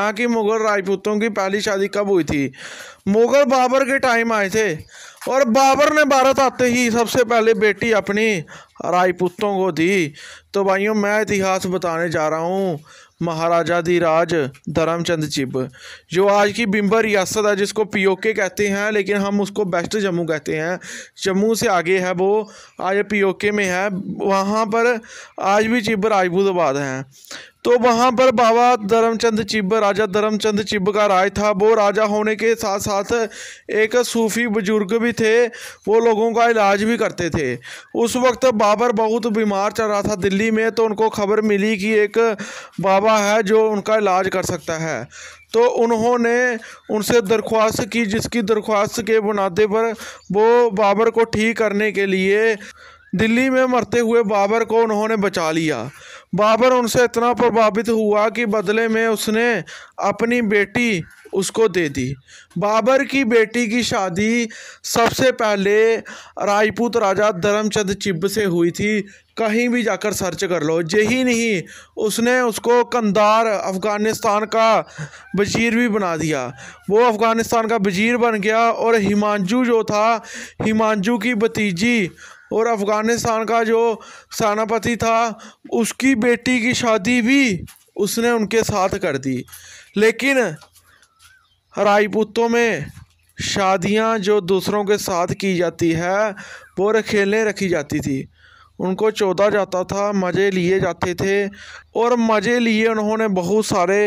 यहाँ की मुगल राजपूतों की पहली शादी कब हुई थी मुगल बाबर के टाइम आए थे और बाबर ने भारत आते ही सबसे पहले बेटी अपनी राजपूतों को दी तो भाइयों मैं इतिहास बताने जा रहा हूँ महाराजा दी राज धर्मचंद चिब जो आज की बिम्बर रियासत है जिसको पीओके कहते हैं लेकिन हम उसको बेस्ट जम्मू कहते हैं जम्मू से आगे है वो आज पीओके में है वहाँ पर आज भी चिब राजपूत आबाद हैं तो वहाँ पर बाबा धर्मचंद चिब्ब राजा धर्मचंद चिब्ब का राज था वो राजा होने के साथ साथ एक सूफी बुजुर्ग भी थे वो लोगों का इलाज भी करते थे उस वक्त बाबर बहुत बीमार चल रहा था दिल्ली में तो उनको खबर मिली कि एक बाबा है जो उनका इलाज कर सकता है तो उन्होंने उनसे दरख्वास्त की जिसकी दरख्वास्त के बुनादे पर वो बाबर को ठीक करने के लिए दिल्ली में मरते हुए बाबर को उन्होंने बचा लिया बाबर उनसे इतना प्रभावित हुआ कि बदले में उसने अपनी बेटी उसको दे दी बाबर की बेटी की शादी सबसे पहले राजपूत राजा धर्मचंद चिब से हुई थी कहीं भी जाकर सर्च कर लो यही नहीं उसने उसको कंदार अफ़गानिस्तान का वजीर भी बना दिया वो अफ़गानिस्तान का वजीर बन गया और हिमांजू जो था हिमांजू की भतीजी और अफ़गानिस्तान का जो सेनापति था उसकी बेटी की शादी भी उसने उनके साथ कर दी लेकिन राजपूतों में शादियां जो दूसरों के साथ की जाती है वो रखेले रखी जाती थी उनको चौदा जाता था मज़े लिए जाते थे और मज़े लिए उन्होंने बहुत सारे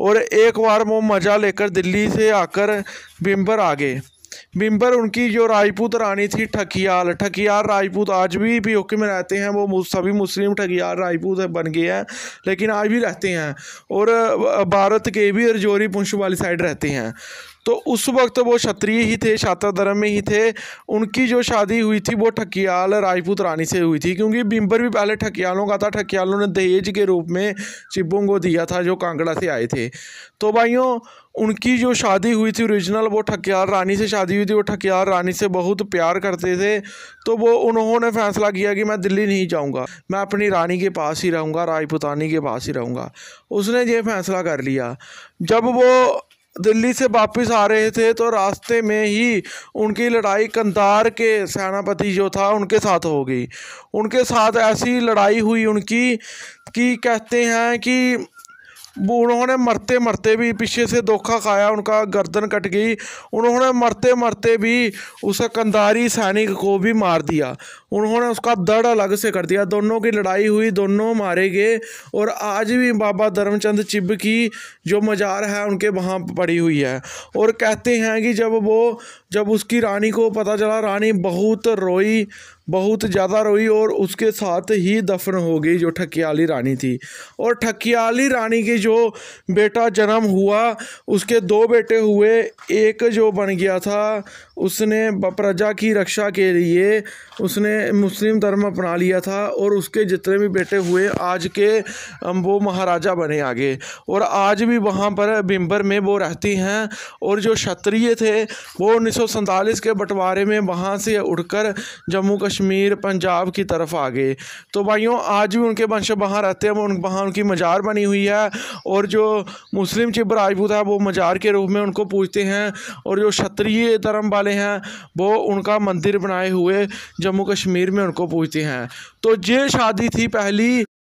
और एक बार वो मज़ा लेकर दिल्ली से आकर बिम्बर आ गए बिम्बर उनकी जो राजपूत रानी थी ठकियाल ठकियाल राजपूत आज भी पीओके में रहते हैं वो सभी मुस्लिम ठकियाल राजपूत बन गए हैं लेकिन आज भी रहते हैं और भारत के भी रजौरी पुंछ वाली साइड रहते हैं तो उस वक्त वो क्षत्रिय ही थे छात्र धर्म में ही थे उनकी जो शादी हुई थी वो ठकियाल राजपूत रानी से हुई थी क्योंकि बिम्बर भी पहले ठकियालों का था ठकियालों ने दहेज के रूप में चिब्बों को दिया था जो कांगड़ा से आए थे तो भाइयों उनकी जो शादी हुई थी ओरिजिनल वो ठकियाल रानी से शादी हुई थी वो ठकियाल रानी से बहुत प्यार करते थे तो वो उन्होंने फैसला किया कि मैं दिल्ली नहीं जाऊंगा मैं अपनी रानी के पास ही रहूंगा राजपूतानी के पास ही रहूंगा उसने ये फैसला कर लिया जब वो दिल्ली से वापस आ रहे थे तो रास्ते में ही उनकी लड़ाई कंधार के सेनापति जो था उनके साथ हो गई उनके साथ ऐसी लड़ाई हुई उनकी कि कहते हैं कि उन्होंने मरते मरते भी पीछे से धोखा खाया उनका गर्दन कट गई उन्होंने मरते मरते भी उस कंधारी सैनिक को भी मार दिया उन्होंने उसका दड़ अलग से कर दिया दोनों की लड़ाई हुई दोनों मारे गए और आज भी बाबा धर्मचंद चिब की जो मज़ार है उनके वहाँ पड़ी हुई है और कहते हैं कि जब वो जब उसकी रानी को पता चला रानी बहुत रोई बहुत ज़्यादा रोई और उसके साथ ही दफन हो गई जो ठकियाली रानी थी और ठकियाली रानी की जो बेटा जन्म हुआ उसके दो बेटे हुए एक जो बन गया था उसने प्रजा की रक्षा के लिए उसने मुस्लिम धर्म अपना लिया था और उसके जितने भी बेटे हुए आज के वो महाराजा बने आगे और आज भी वहाँ पर बिम्बर में वो रहती हैं और जो क्षत्रिय थे वो उन्नीस के बंटवारे में वहाँ से उठकर जम्मू कश्मीर पंजाब की तरफ आ गए तो भाइयों आज भी उनके वंश वहाँ रहते हैं उन वहाँ उनकी मज़ार बनी हुई है और जो मुस्लिम चिब राजपूत है वो मज़ार के रूप में उनको पूजते हैं और जो क्षत्रिय धर्म वाले हैं वो उनका मंदिर बनाए हुए जम्मू कश्मीर में उनको पूजते हैं तो ये शादी थी पहली